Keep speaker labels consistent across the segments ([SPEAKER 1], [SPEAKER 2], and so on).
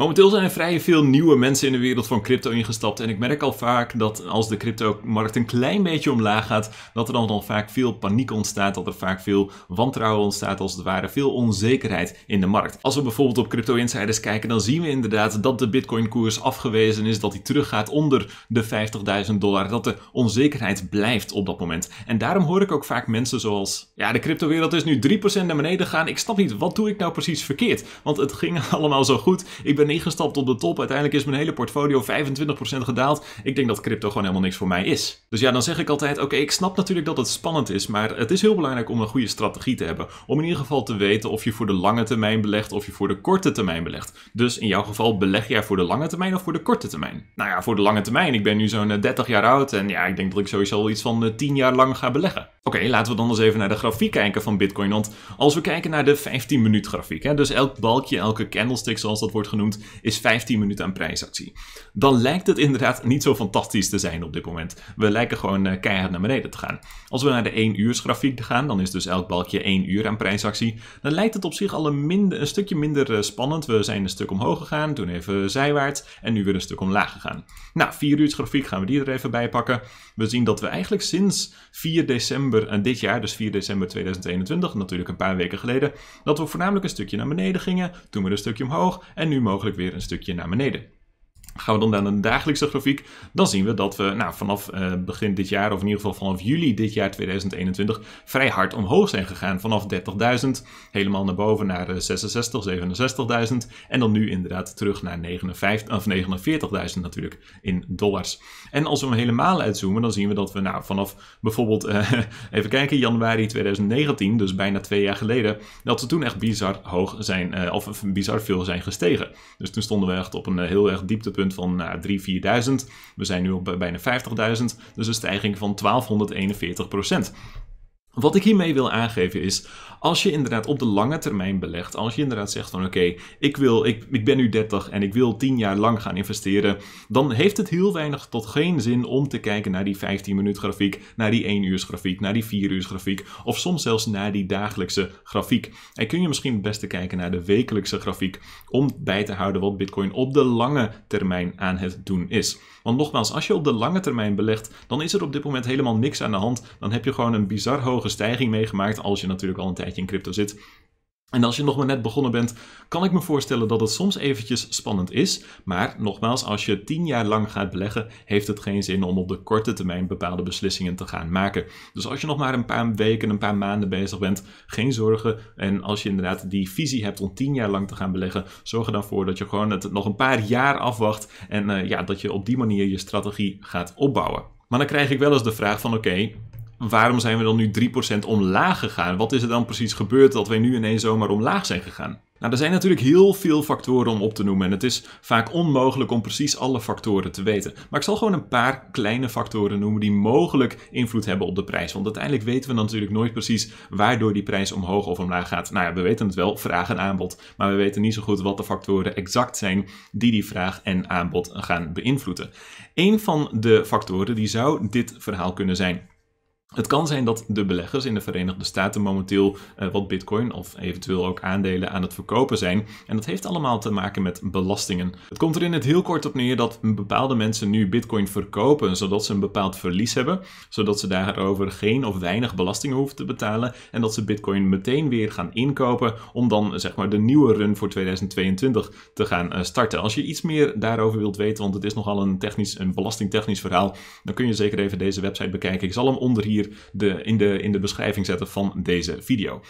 [SPEAKER 1] Momenteel zijn er vrij veel nieuwe mensen in de wereld van crypto ingestapt en ik merk al vaak dat als de crypto-markt een klein beetje omlaag gaat, dat er dan, dan vaak veel paniek ontstaat, dat er vaak veel wantrouwen ontstaat als het ware, veel onzekerheid in de markt. Als we bijvoorbeeld op Crypto Insiders kijken, dan zien we inderdaad dat de Bitcoin-koers afgewezen is, dat hij teruggaat onder de 50.000 dollar, dat de onzekerheid blijft op dat moment. En daarom hoor ik ook vaak mensen zoals, ja de cryptowereld is nu 3% naar beneden gegaan, ik snap niet, wat doe ik nou precies verkeerd? Want het ging allemaal zo goed, ik ben ben ingestapt op de top. Uiteindelijk is mijn hele portfolio 25% gedaald. Ik denk dat crypto gewoon helemaal niks voor mij is. Dus ja, dan zeg ik altijd, oké, ik snap natuurlijk dat het spannend is, maar het is heel belangrijk om een goede strategie te hebben. Om in ieder geval te weten of je voor de lange termijn belegt of je voor de korte termijn belegt. Dus in jouw geval beleg jij voor de lange termijn of voor de korte termijn? Nou ja, voor de lange termijn. Ik ben nu zo'n 30 eh, jaar oud en ja, ik denk dat ik sowieso iets van 10 eh, jaar lang ga beleggen. Oké, laten we dan eens even naar de grafiek kijken van Bitcoin. Want als we kijken naar de 15 minuut grafiek, hè, dus elk balkje, elke candlestick zoals dat wordt genoemd, is 15 minuten aan prijsactie. Dan lijkt het inderdaad niet zo fantastisch te zijn op dit moment. We lijken gewoon eh, keihard naar beneden te gaan. Als we naar de 1 uurs grafiek gaan, dan is dus elk balkje 1 uur aan prijsactie. Dan lijkt het op zich al een, minder, een stukje minder eh, spannend. We zijn een stuk omhoog gegaan, toen even zijwaarts en nu weer een stuk omlaag gegaan. Nou, 4 uurs grafiek gaan we die er even bij pakken. We zien dat we eigenlijk sinds 4 december en dit jaar, dus 4 december 2021, natuurlijk een paar weken geleden, dat we voornamelijk een stukje naar beneden gingen, toen weer een stukje omhoog en nu mogelijk weer een stukje naar beneden. Gaan we dan naar een dagelijkse grafiek, dan zien we dat we nou, vanaf eh, begin dit jaar, of in ieder geval vanaf juli dit jaar 2021, vrij hard omhoog zijn gegaan. Vanaf 30.000 helemaal naar boven naar 66, eh, 67.000 en dan nu inderdaad terug naar 59, 49.000 natuurlijk in dollars. En als we hem helemaal uitzoomen, dan zien we dat we nou, vanaf bijvoorbeeld, eh, even kijken, januari 2019, dus bijna twee jaar geleden, dat we toen echt bizar hoog zijn, of bizar veel zijn gestegen. Dus toen stonden we echt op een heel erg dieptepunt van uh, 3 4.000. We zijn nu op eh, bijna 50.000, dus een stijging van 1241 procent. Wat ik hiermee wil aangeven is, als je inderdaad op de lange termijn belegt, als je inderdaad zegt van oké, ik wil, ik, ik ben nu 30 en ik wil 10 jaar lang gaan investeren, dan heeft het heel weinig tot geen zin om te kijken naar die 15 minuut grafiek, naar die 1 uurs grafiek, naar die 4 uur grafiek of soms zelfs naar die dagelijkse grafiek. En kun je misschien het beste kijken naar de wekelijkse grafiek om bij te houden wat Bitcoin op de lange termijn aan het doen is. Want nogmaals, als je op de lange termijn belegt, dan is er op dit moment helemaal niks aan de hand. Dan heb je gewoon een bizar hoge stijging meegemaakt als je natuurlijk al een tijdje tijdje in crypto zit. En als je nog maar net begonnen bent, kan ik me voorstellen dat het soms eventjes spannend is. Maar nogmaals, als je tien jaar lang gaat beleggen, heeft het geen zin om op de korte termijn bepaalde beslissingen te gaan maken. Dus als je nog maar een paar weken, een paar maanden bezig bent, geen zorgen. En als je inderdaad die visie hebt om tien jaar lang te gaan beleggen, zorg er dan voor dat je gewoon het nog een paar jaar afwacht. En eh, ja, dat je op die manier je strategie gaat opbouwen. Maar dan krijg ik wel eens de vraag van oké, waarom zijn we dan nu 3% omlaag gegaan? Wat is er dan precies gebeurd dat wij nu ineens zomaar omlaag zijn gegaan? Nou, er zijn natuurlijk heel veel factoren om op te noemen en het is vaak onmogelijk om precies alle factoren te weten. Maar ik zal gewoon een paar kleine factoren noemen die mogelijk invloed hebben op de prijs. Want uiteindelijk weten we natuurlijk nooit precies waardoor die prijs omhoog of omlaag gaat. Nou ja, we weten het wel, vraag en aanbod. Maar we weten niet zo goed wat de factoren exact zijn die die vraag en aanbod gaan beïnvloeden. Een van de factoren die zou dit verhaal kunnen zijn het kan zijn dat de beleggers in de Verenigde Staten momenteel eh, wat bitcoin of eventueel ook aandelen aan het verkopen zijn. En dat heeft allemaal te maken met belastingen. Het komt er in het heel kort op neer dat bepaalde mensen nu bitcoin verkopen zodat ze een bepaald verlies hebben. Zodat ze daarover geen of weinig belastingen hoeven te betalen. En dat ze bitcoin meteen weer gaan inkopen om dan zeg maar de nieuwe run voor 2022 te gaan eh, starten. Als je iets meer daarover wilt weten, want het is nogal een, technisch, een belastingtechnisch verhaal, dan kun je zeker even deze website bekijken. Ik zal hem onder hier de, in, de, in de beschrijving zetten van deze video.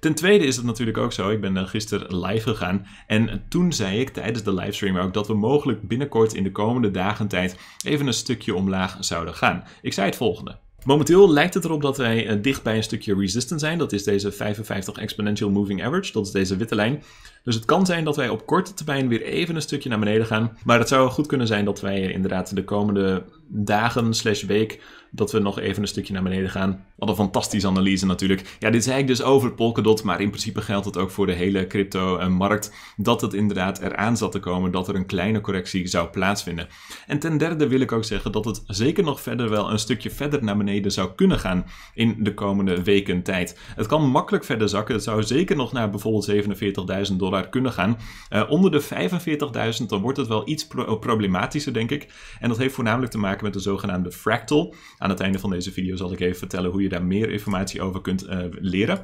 [SPEAKER 1] Ten tweede is het natuurlijk ook zo, ik ben gisteren live gegaan en toen zei ik tijdens de livestream ook dat we mogelijk binnenkort in de komende dagen tijd even een stukje omlaag zouden gaan. Ik zei het volgende. Momenteel lijkt het erop dat wij eh, dicht bij een stukje resistance zijn. Dat is deze 55 exponential moving average. Dat is deze witte lijn. Dus het kan zijn dat wij op korte termijn weer even een stukje naar beneden gaan. Maar het zou goed kunnen zijn dat wij eh, inderdaad de komende dagen slash week dat we nog even een stukje naar beneden gaan. Wat een fantastische analyse natuurlijk. Ja, dit zei ik dus over Polkadot, maar in principe geldt het ook voor de hele crypto-markt. Eh, dat het inderdaad eraan zat te komen dat er een kleine correctie zou plaatsvinden. En ten derde wil ik ook zeggen dat het zeker nog verder wel een stukje verder naar beneden zou kunnen gaan in de komende weken tijd. Het kan makkelijk verder zakken. Het zou zeker nog naar bijvoorbeeld 47.000 dollar kunnen gaan. Eh, onder de 45.000 dan wordt het wel iets problematischer, denk ik. En dat heeft voornamelijk te maken met de zogenaamde fractal. Aan het einde van deze video zal ik even vertellen hoe je daar meer informatie over kunt eh, leren.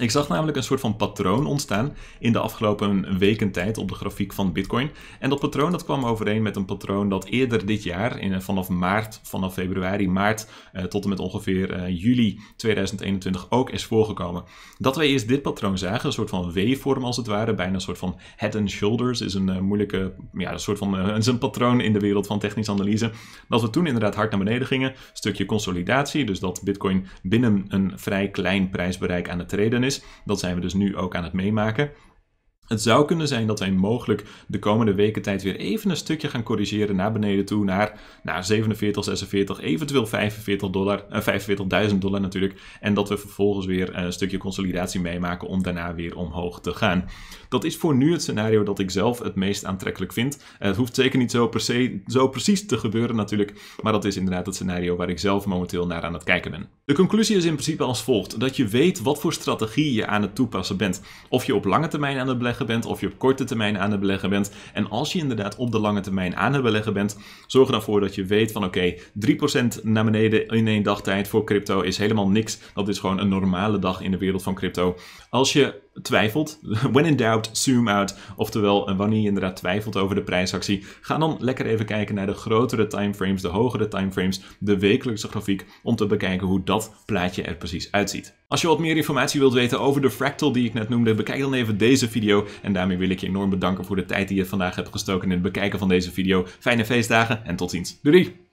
[SPEAKER 1] Ik zag namelijk een soort van patroon ontstaan in de afgelopen weken tijd op de grafiek van Bitcoin. En dat patroon dat kwam overeen met een patroon dat eerder dit jaar, in, eh, vanaf maart, vanaf februari, maart eh, tot en met ongeveer eh, juli 2021 ook is voorgekomen. Dat wij eerst dit patroon zagen, een soort van W-vorm als het ware, bijna een soort van head and shoulders, is een moeilijke, ja, een soort van uh, is een patroon in de wereld van technische analyse. Dat we toen inderdaad hard naar beneden gingen, stukje consolidatie, dus dat Bitcoin binnen een vrij klein prijsbereik aan het treden is. Dat zijn we dus nu ook aan het meemaken. Het zou kunnen zijn dat wij mogelijk de komende weken tijd weer even een stukje gaan corrigeren naar beneden toe naar, naar 47, 46, eventueel 45 dollar, 45.000 eh, dollar natuurlijk. En dat we vervolgens weer eh, een stukje consolidatie meemaken om daarna weer omhoog te gaan. Dat is voor nu het scenario dat ik zelf het meest aantrekkelijk vind. Eh, het hoeft zeker niet zo, per se, zo precies te gebeuren natuurlijk, maar dat is inderdaad het scenario waar ik zelf momenteel naar aan het kijken ben. De conclusie is in principe als volgt, dat je weet wat voor strategie je aan het toepassen bent. Of je op lange termijn aan het beleggen beleggen bent of je op korte termijn aan het beleggen bent. En als je inderdaad op de lange termijn aan het beleggen bent, zorg er dan voor dat je weet van oké, 3% naar beneden in één dag tijd voor crypto is helemaal niks. Dat is gewoon een normale dag in de wereld van crypto. Als je twijfelt, when in doubt, zoom out. Oftewel, wanneer je inderdaad twijfelt over de prijsactie, ga dan lekker even kijken naar de grotere timeframes, de hogere timeframes, de wekelijkse grafiek, om te bekijken hoe dat plaatje er precies uitziet. Als je wat meer informatie wilt weten over de fractal die ik net noemde, bekijk dan even deze video. En daarmee wil ik je enorm bedanken voor de tijd die je vandaag hebt gestoken in het bekijken van deze video. Fijne feestdagen en tot ziens. Doei!